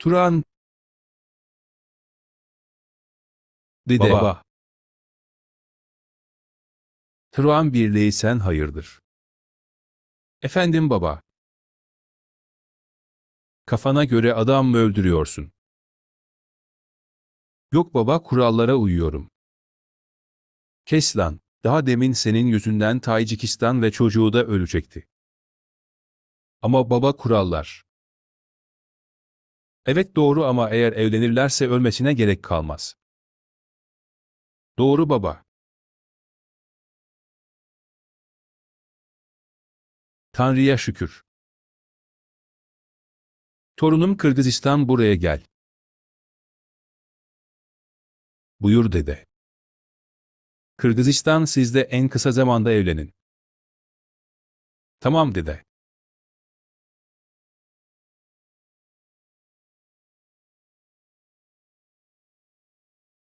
Turan Dede Baba Turan birliği sen hayırdır. Efendim baba. Kafana göre adam mı öldürüyorsun? Yok baba kurallara uyuyorum. Kes lan, daha demin senin yüzünden Tayikistan ve çocuğu da ölecekti. Ama baba kurallar. Evet doğru ama eğer evlenirlerse ölmesine gerek kalmaz. Doğru baba. Tanrı'ya şükür. Torunum Kırgızistan buraya gel. Buyur dede. Kırgızistan sizde en kısa zamanda evlenin. Tamam dede.